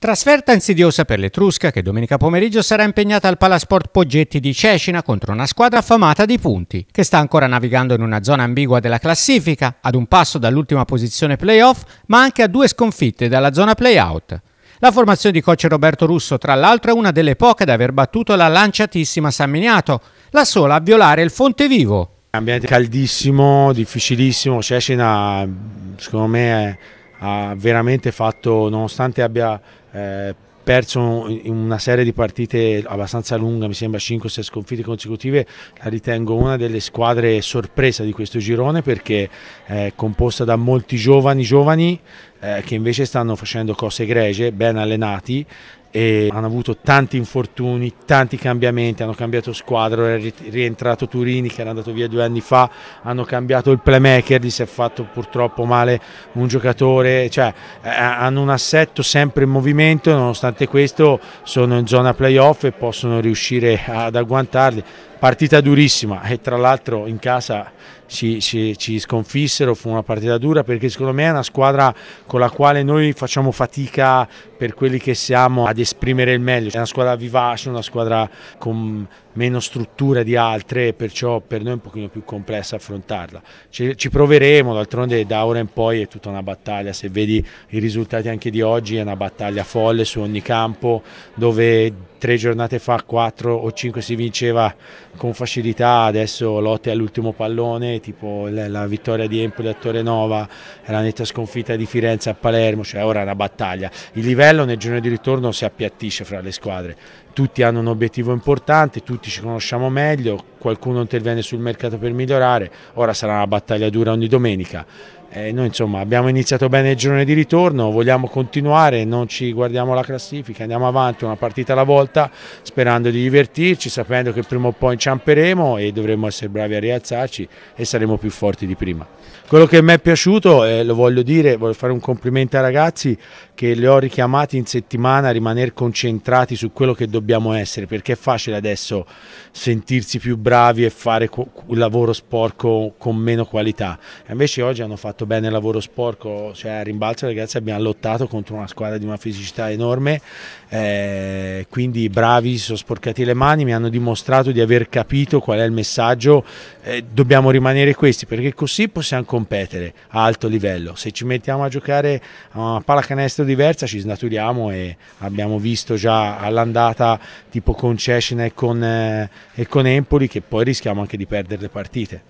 Trasferta insidiosa per l'Etrusca che domenica pomeriggio sarà impegnata al Palasport Poggetti di Cecina contro una squadra affamata di punti, che sta ancora navigando in una zona ambigua della classifica, ad un passo dall'ultima posizione playoff, ma anche a due sconfitte dalla zona playout. La formazione di coach Roberto Russo, tra l'altro, è una delle poche ad aver battuto la lanciatissima San Miniato, la sola a violare il Fonte Vivo. Ambiente caldissimo, difficilissimo, Cecina secondo me è ha veramente fatto, nonostante abbia eh, perso una serie di partite abbastanza lunga, mi sembra 5-6 sconfitte consecutive, la ritengo una delle squadre sorpresa di questo girone perché è composta da molti giovani, giovani eh, che invece stanno facendo cose egregie, ben allenati e hanno avuto tanti infortuni, tanti cambiamenti, hanno cambiato squadra, è rientrato Turini che era andato via due anni fa, hanno cambiato il playmaker, gli si è fatto purtroppo male un giocatore, cioè eh, hanno un assetto sempre in movimento, nonostante questo sono in zona playoff e possono riuscire ad agguantarli, partita durissima e tra l'altro in casa ci, ci, ci, sconfissero, fu una partita dura perché secondo me è una squadra con la quale noi facciamo fatica per quelli che siamo ad esprimere il meglio, è una squadra vivace, una squadra con meno strutture di altre e perciò per noi è un pochino più complessa affrontarla. Ci, ci proveremo, d'altronde da ora in poi è tutta una battaglia, se vedi i risultati anche di oggi è una battaglia folle su ogni campo dove tre giornate fa quattro o cinque si vinceva con facilità, adesso lotte all'ultimo pallone, tipo la vittoria di Empoli a Torrenova, la netta sconfitta di Firenze a Palermo, cioè ora è una battaglia. Il livello nel giorno di ritorno si appiattisce fra le squadre, tutti hanno un obiettivo importante, tutti tutti ci conosciamo meglio, qualcuno interviene sul mercato per migliorare, ora sarà una battaglia dura ogni domenica, eh, noi insomma abbiamo iniziato bene il girone di ritorno, vogliamo continuare, non ci guardiamo la classifica, andiamo avanti una partita alla volta sperando di divertirci, sapendo che prima o poi inciamperemo e dovremo essere bravi a rialzarci e saremo più forti di prima. Quello che mi è piaciuto, eh, lo voglio dire, voglio fare un complimento ai ragazzi che li ho richiamati in settimana a rimanere concentrati su quello che dobbiamo essere, perché è facile adesso sentirsi più bravi e fare un lavoro sporco con meno qualità. E Invece oggi hanno fatto fatto bene il lavoro sporco, cioè a rimbalzo ragazzi abbiamo lottato contro una squadra di una fisicità enorme, eh, quindi bravi, si sono sporcati le mani, mi hanno dimostrato di aver capito qual è il messaggio, eh, dobbiamo rimanere questi perché così possiamo competere a alto livello, se ci mettiamo a giocare a una pallacanestro diversa ci snaturiamo e abbiamo visto già all'andata tipo con Cecina e con, eh, e con Empoli che poi rischiamo anche di perdere le partite.